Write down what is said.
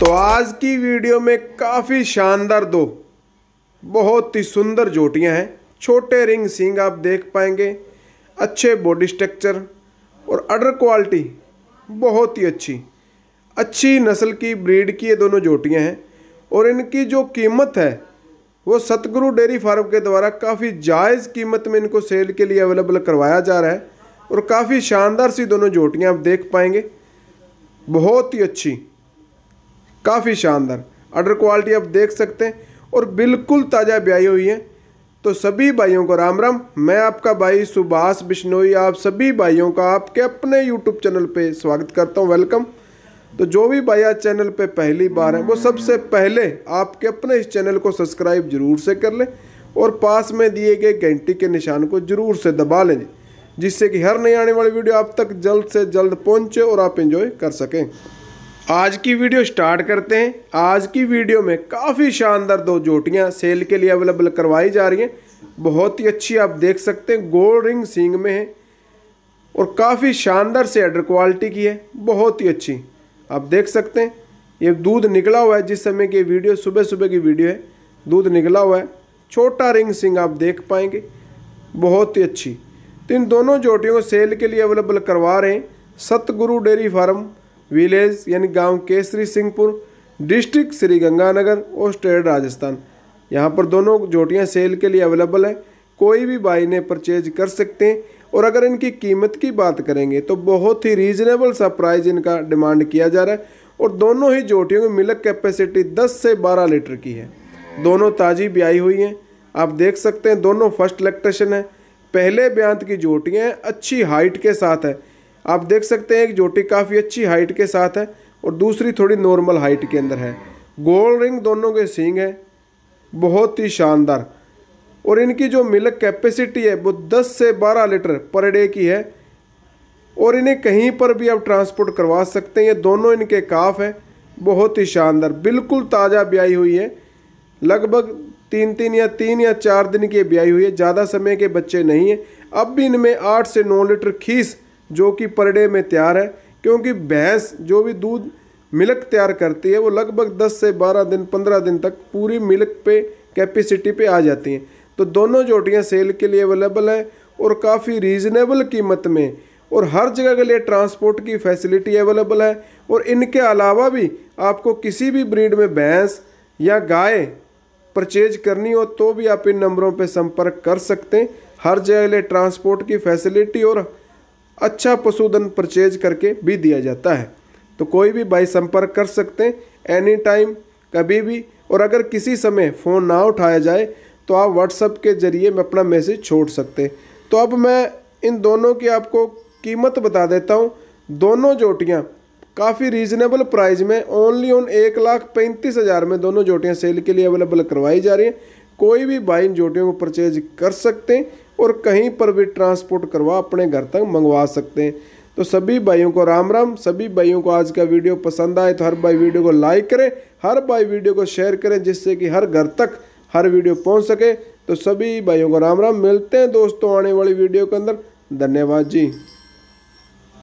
तो आज की वीडियो में काफ़ी शानदार दो बहुत ही सुंदर जोटियां हैं छोटे रिंग सिंग आप देख पाएंगे अच्छे बॉडी स्ट्रक्चर और अडर क्वालिटी बहुत ही अच्छी अच्छी नस्ल की ब्रीड की ये दोनों जोटियां हैं और इनकी जो कीमत है वो सतगुरु डेयरी फार्म के द्वारा काफ़ी जायज़ कीमत में इनको सेल के लिए अवेलेबल करवाया जा रहा है और काफ़ी शानदार सी दोनों जोटियाँ आप देख पाएंगे बहुत ही अच्छी काफ़ी शानदार अर्डर क्वालिटी आप देख सकते हैं और बिल्कुल ताज़ा ब्याई हुई है तो सभी भाइयों को राम राम मैं आपका भाई सुभाष बिश्नोई आप सभी भाइयों का आपके अपने यूट्यूब चैनल पर स्वागत करता हूँ वेलकम तो जो भी भाई आज चैनल पे पहली बार है वो सबसे पहले आपके अपने इस चैनल को सब्सक्राइब जरूर से कर लें और पास में दिए गए घंटी के निशान को जरूर से दबा लें जिससे कि हर नई आने वाली वीडियो आप तक जल्द से जल्द पहुंचे और आप इंजॉय कर सकें आज की वीडियो स्टार्ट करते हैं आज की वीडियो में काफ़ी शानदार दो जोटियां सेल के लिए अवेलेबल करवाई जा रही हैं बहुत ही अच्छी आप देख सकते हैं गोल्ड रिंग सींग में है और काफ़ी शानदार से एडर क्वालिटी की है बहुत ही अच्छी आप देख सकते हैं ये दूध निकला हुआ है जिस समय की वीडियो सुबह सुबह की वीडियो है दूध निकला हुआ है छोटा रिंग सिंग आप देख पाएंगे बहुत ही अच्छी तो इन दोनों जोटियों को सेल के लिए अवेलेबल करवा रहे हैं सतगुरु डेयरी फार्म विलेज यानी गांव केसरी सिंहपुर डिस्ट्रिक्ट श्री गंगानगर और स्टेट राजस्थान यहाँ पर दोनों जोटियाँ सेल के लिए अवेलेबल है कोई भी बाई ने परचेज कर सकते हैं और अगर इनकी कीमत की बात करेंगे तो बहुत ही रीजनेबल सा प्राइज इनका डिमांड किया जा रहा है और दोनों ही जोटियों की मिलक कैपेसिटी 10 से 12 लीटर की है दोनों ताज़ी ब्याई हुई हैं आप देख सकते हैं दोनों फर्स्ट इलेक्ट्रेशन है पहले ब्यांत की जोटियाँ अच्छी हाइट के साथ है आप देख सकते हैं एक जोटी काफ़ी अच्छी हाइट के साथ है और दूसरी थोड़ी नॉर्मल हाइट के अंदर है गोल रिंग दोनों के सींग है बहुत ही शानदार और इनकी जो मिल्क कैपेसिटी है वो 10 से 12 लीटर पर डे की है और इन्हें कहीं पर भी आप ट्रांसपोर्ट करवा सकते हैं ये दोनों इनके काफ हैं बहुत ही शानदार बिल्कुल ताज़ा ब्याई हुई है लगभग तीन तीन या तीन या चार दिन की ब्याई हुई है ज़्यादा समय के बच्चे नहीं हैं अब भी इनमें आठ से नौ लीटर खीस जो कि पर डे में तैयार है क्योंकि भैंस जो भी दूध मिल्क तैयार करती है वो लगभग 10 से 12 दिन 15 दिन तक पूरी मिल्क पे कैपेसिटी पे आ जाती हैं तो दोनों जोटियाँ सेल के लिए अवेलेबल हैं और काफ़ी रीज़नेबल कीमत में और हर जगह के लिए ट्रांसपोर्ट की फैसिलिटी अवेलेबल है और इनके अलावा भी आपको किसी भी ब्रीड में भैंस या गाय परचेज करनी हो तो भी आप इन नंबरों पर संपर्क कर सकते हैं हर जगह लिए ट्रांसपोर्ट की फैसिलिटी और अच्छा पशुधन परचेज करके भी दिया जाता है तो कोई भी भाई संपर्क कर सकते हैं एनी टाइम कभी भी और अगर किसी समय फ़ोन ना उठाया जाए तो आप व्हाट्सअप के ज़रिए मैं अपना मैसेज छोड़ सकते तो अब मैं इन दोनों की आपको कीमत बता देता हूँ दोनों जोटियाँ काफ़ी रीज़नेबल प्राइस में ओनली ओन एक लाख पैंतीस हज़ार में दोनों जोटियाँ सेल के लिए अवेलेबल करवाई जा रही हैं कोई भी बाई इन जोटियों को परचेज कर सकते हैं और कहीं पर भी ट्रांसपोर्ट करवा अपने घर तक मंगवा सकते हैं तो सभी भाइयों को राम राम सभी भाइयों को आज का वीडियो पसंद आए तो हर भाई वीडियो को लाइक करें हर भाई वीडियो को शेयर करें जिससे कि हर घर तक हर वीडियो पहुंच सके तो सभी भाइयों को राम राम मिलते हैं दोस्तों आने वाली वीडियो के अंदर धन्यवाद जी